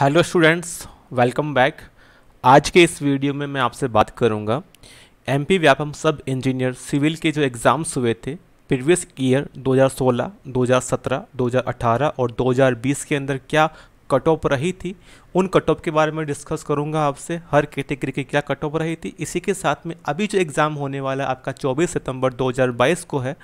hello students welcome back आज के इस वीडियो में मैं आपसे बात करूंगा एमपी व्यापम सब इंजीनियर सिविल के जो एग्ज़ाम्स हुए थे प्रीवियस ईयर 2016, 2017, 2018 और 2020 के अंदर क्या कट ऑफ रही थी उन कट ऑफ के बारे में डिस्कस करूंगा आपसे हर कैटेगरी की क्या कट ऑफ रही थी इसी के साथ में अभी जो एग्ज़ाम होने वाला आपका चौबीस सितम्बर दो को है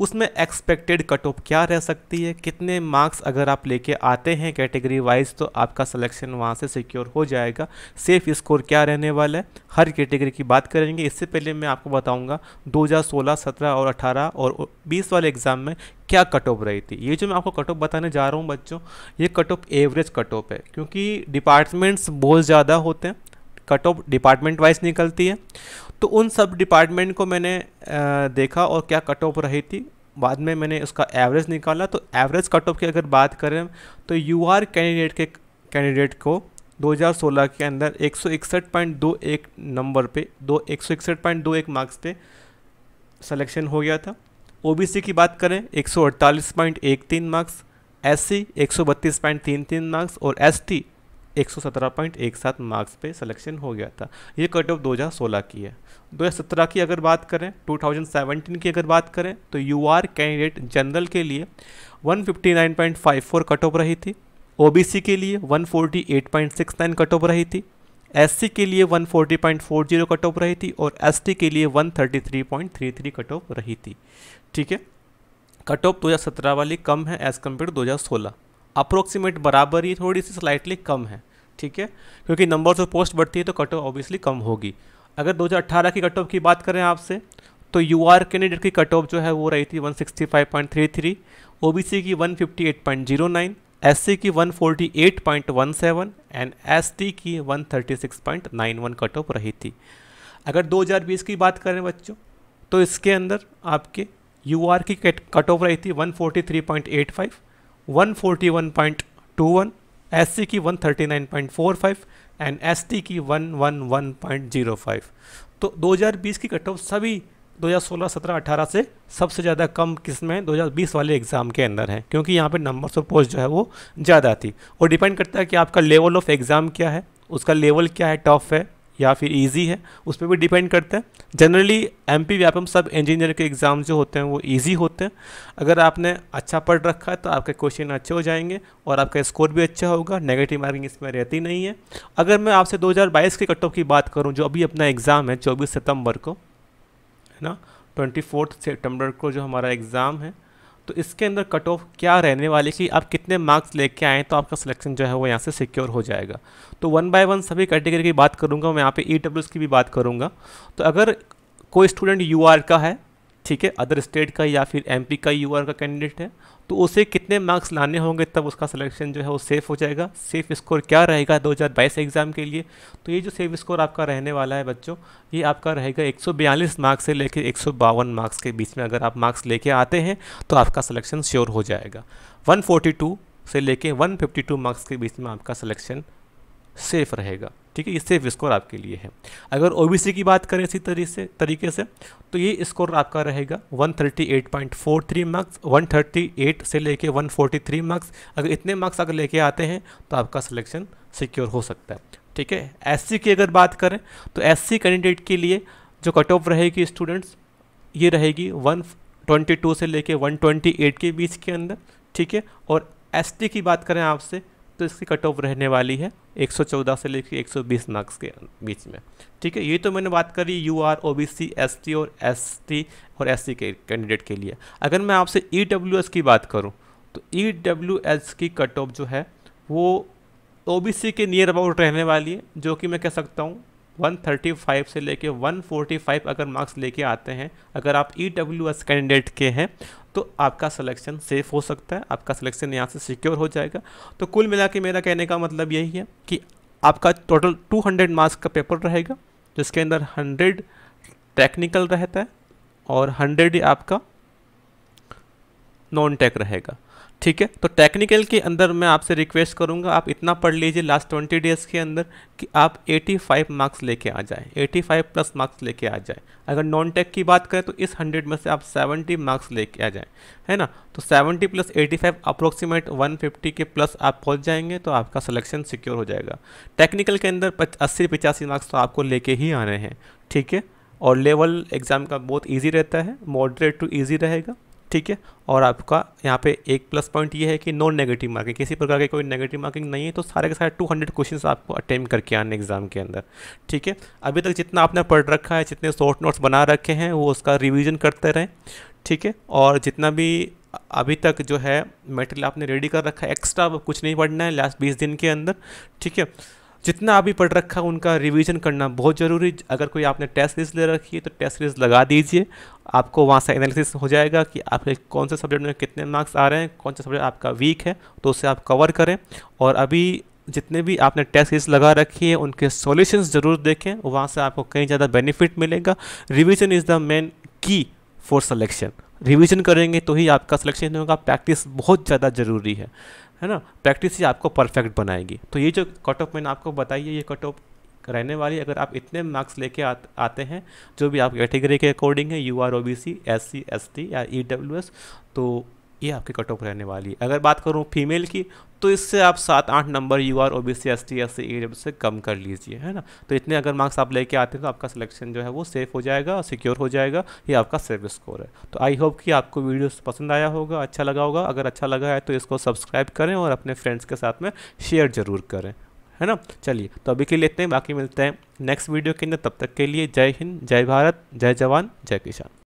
उसमें एक्सपेक्टेड कट ऑफ क्या रह सकती है कितने मार्क्स अगर आप लेके आते हैं कैटेगरी वाइज तो आपका सिलेक्शन वहाँ से सिक्योर हो जाएगा सेफ स्कोर क्या रहने वाला है हर कैटेगरी की बात करेंगे इससे पहले मैं आपको बताऊँगा दो हज़ार और अठारह और बीस वाले एग्ज़ाम में क्या कट ऑफ रही थी ये जो मैं आपको कट ऑफ बताने जा रहा हूँ बच्चों ये cut off average cut off है क्योंकि डिपार्टमेंट्स बहुत ज़्यादा होते हैं कट ऑफ डिपार्टमेंट वाइज निकलती है तो उन सब डिपार्टमेंट को मैंने आ, देखा और क्या कट ऑफ रही थी बाद में मैंने उसका एवरेज निकाला तो एवरेज कट ऑफ की अगर बात करें तो यू आर कैंडिडेट के कैंडिडेट को 2016 के अंदर एक नंबर पे दो एक मार्क्स पे सिलेक्शन हो गया था ओबीसी की बात करें 148.13 मार्क्स एससी 132.33 मार्क्स और एसटी 117.17 मार्क्स पे सिलेक्शन हो गया था ये कट ऑफ 2016 की है 2017 की अगर बात करें 2017 की अगर बात करें तो यू आर कैंडिडेट जनरल के लिए 159.54 कट ऑफ रही थी ओबीसी के लिए 148.69 कट ऑफ रही थी एससी के लिए 140.40 कट ऑफ रही थी और एसटी के लिए 133.33 कट ऑफ रही थी ठीक है कट ऑफ 2017 वाली कम है एज़ कम्पेयर टू 2016 अप्रोक्सीमेट बराबर ही थोड़ी सी स्लाइटली कम है ठीक है क्योंकि नंबर ऑफ पोस्ट बढ़ती है तो कट ऑफ ऑब्वियसली कम होगी अगर 2018 की कट ऑफ की बात करें आपसे तो यू आर कैंडिडेट की कट ऑफ जो है वो रही थी 165.33 ओबीसी की 158.09 एससी की 148.17 एंड एसटी की 136.91 कट ऑफ रही थी अगर 2020 की बात करें बच्चों तो इसके अंदर आपके यू आर की कट ऑफ रही थी वन 141.21 एससी तो की 139.45 एंड एस की 111.05 तो 2020 की कट ऑफ सभी 2016, 17, 18 से सबसे ज़्यादा कम किस में 2020 वाले एग्ज़ाम के अंदर है क्योंकि यहाँ पे नंबर्स ऑफ पोस्ट जो है वो ज़्यादा थी और डिपेंड करता है कि आपका लेवल ऑफ एग्ज़ाम क्या है उसका लेवल क्या है टफ है या फिर ईजी है उस पर भी डिपेंड करते हैं जनरली एम पी व्यापम सब इंजीनियर के एग्ज़ाम जो होते हैं वो ईजी होते हैं अगर आपने अच्छा पढ़ रखा है तो आपके क्वेश्चन अच्छे हो जाएंगे और आपका स्कोर भी अच्छा होगा नेगेटिव मार्किंग इसमें रहती नहीं है अगर मैं आपसे 2022 के कट ऑफ की बात करूँ जो अभी अपना एग्ज़ाम है चौबीस सितम्बर को है ना ट्वेंटी फोर्थ सितम्बर को जो हमारा एग्ज़ाम है तो इसके अंदर कट ऑफ क्या रहने वाली कि आप कितने मार्क्स लेके आएँ तो आपका सिलेक्शन जो है वो यहाँ से सिक्योर हो जाएगा तो वन बाय वन सभी कैटेगरी की बात करूँगा मैं यहाँ पे ई e की भी बात करूँगा तो अगर कोई स्टूडेंट यू का है ठीक है अदर स्टेट का या फिर एम का यू का कैंडिडेट है तो उसे कितने मार्क्स लाने होंगे तब उसका सिलेक्शन जो है वो सेफ़ हो जाएगा सेफ़ स्कोर क्या रहेगा 2022 एग्ज़ाम के लिए तो ये जो सेफ स्कोर आपका रहने वाला है बच्चों ये आपका रहेगा 142 मार्क्स से लेकर एक मार्क्स के बीच में अगर आप मार्क्स लेके आते हैं तो आपका सिलेक्शन श्योर हो जाएगा 142 से लेके 152 मार्क्स के बीच में आपका सिलेक्शन सेफ रहेगा ठीक है ये सेफ स्कोर आपके लिए है अगर ओ की बात करें इसी तरीके से तरीके से तो ये स्कोर आपका रहेगा 138.43 मार्क्स 138 से लेके 143 मार्क्स अगर इतने मार्क्स अगर लेके आते हैं तो आपका सिलेक्शन सिक्योर हो सकता है ठीक है एस की अगर बात करें तो एस कैंडिडेट के लिए जो कट ऑफ रहेगी स्टूडेंट्स ये रहेगी वन से लेके 128 के बीच के अंदर ठीक है और एस की बात करें आपसे तो इसकी कट ऑफ रहने वाली है 114 से लेकर 120 मार्क्स के बीच में ठीक है ये तो मैंने बात करी U R O B C S T और एस टी और एस सी के कैंडिडेट के लिए अगर मैं आपसे ई डब्ल्यू एस की बात करूँ तो ई डब्ल्यू एस की कट ऑफ जो है वो ओ बी सी के नियर अबाउट रहने वाली है जो कि मैं कह सकता हूँ 135 से लेके 145 अगर मार्क्स लेके आते हैं अगर आप ई e कैंडिडेट के हैं तो आपका सिलेक्शन सेफ हो सकता है आपका सिलेक्शन यहाँ से सिक्योर हो जाएगा तो कुल मिला के मेरा कहने का मतलब यही है कि आपका टोटल 200 मार्क्स का पेपर रहेगा जिसके अंदर 100 टेक्निकल रहता है और 100 ही आपका नॉन टेक रहेगा ठीक है तो टेक्निकल के अंदर मैं आपसे रिक्वेस्ट करूंगा आप इतना पढ़ लीजिए लास्ट ट्वेंटी डेज़ के अंदर कि आप 85 मार्क्स लेके आ जाए 85 प्लस मार्क्स लेके आ जाए अगर नॉन टेक की बात करें तो इस 100 में से आप 70 मार्क्स लेके आ जाए है ना तो 70 प्लस 85 अप्रोक्सीमेट वन के प्लस आप पहुंच जाएंगे तो आपका सलेक्शन सिक्योर हो जाएगा टेक्निकल के अंदर अस्सी पचासी मार्क्स तो आपको लेके ही आने हैं ठीक है और लेवल एग्ज़ाम का बहुत ईजी रहता है मॉडरेट टू ईजी रहेगा ठीक है और आपका यहाँ पे एक प्लस पॉइंट ये है कि नॉन नेगेटिव मार्किंग किसी प्रकार की कोई नेगेटिव मार्किंग नहीं है तो सारे के सारे 200 क्वेश्चन आपको अटेम्प्ट करके आने एग्ज़ाम के अंदर ठीक है अभी तक जितना आपने पढ़ रखा है जितने शॉर्ट नोट्स बना रखे हैं वो उसका रिविज़न करते रहें ठीक है और जितना भी अभी तक जो है मेटेरियल आपने रेडी कर रखा है एक्स्ट्रा कुछ नहीं पढ़ना है लास्ट बीस दिन के अंदर ठीक है जितना अभी पढ़ रखा उनका रिवीजन करना बहुत ज़रूरी अगर कोई आपने टेस्ट सीरीज ले रखी है तो टेस्ट सीरीज लगा दीजिए आपको वहाँ से एनालिसिस हो जाएगा कि आपके कौन से सब्जेक्ट में कितने मार्क्स आ रहे हैं कौन सा सब्जेक्ट आपका वीक है तो उसे आप कवर करें और अभी जितने भी आपने टेस्ट सीरीज लगा रखी है उनके सोल्यूशन ज़रूर देखें वहाँ से आपको कहीं ज़्यादा बेनिफिट मिलेगा revision is the main key for selection revision करेंगे तो ही आपका सिलेक्शन होगा प्रैक्टिस बहुत ज़्यादा ज़रूरी है है ना प्रैक्टिस ही आपको परफेक्ट बनाएगी तो ये जो कट ऑफ मैंने आपको बताई है ये कट ऑफ रहने वाली अगर आप इतने मार्क्स लेके आ, आते हैं जो भी आप कैटेगरी के अकॉर्डिंग है U R O B C S C S T या ई डब्ल्यू एस तो ये आपकी कट ऑफ रहने वाली है अगर बात करूँ फीमेल की तो इससे आप सात आठ number U R O B C S T S C से कम कर लीजिए है ना तो इतने अगर मार्क्स आप लेके आते हैं तो आपका सिलेक्शन जो है वो सेफ हो जाएगा और सिक्योर हो जाएगा ये आपका सेफ स्कोर है तो आई होप कि आपको वीडियो पसंद आया होगा अच्छा लगा होगा अगर अच्छा लगा है तो इसको सब्सक्राइब करें और अपने फ्रेंड्स के साथ में शेयर ज़रूर करें है ना चलिए तो अभी के लिए इतने बाकी मिलते हैं नेक्स्ट वीडियो के अंदर तब तक के लिए जय हिंद जय भारत जय जवान जय किसान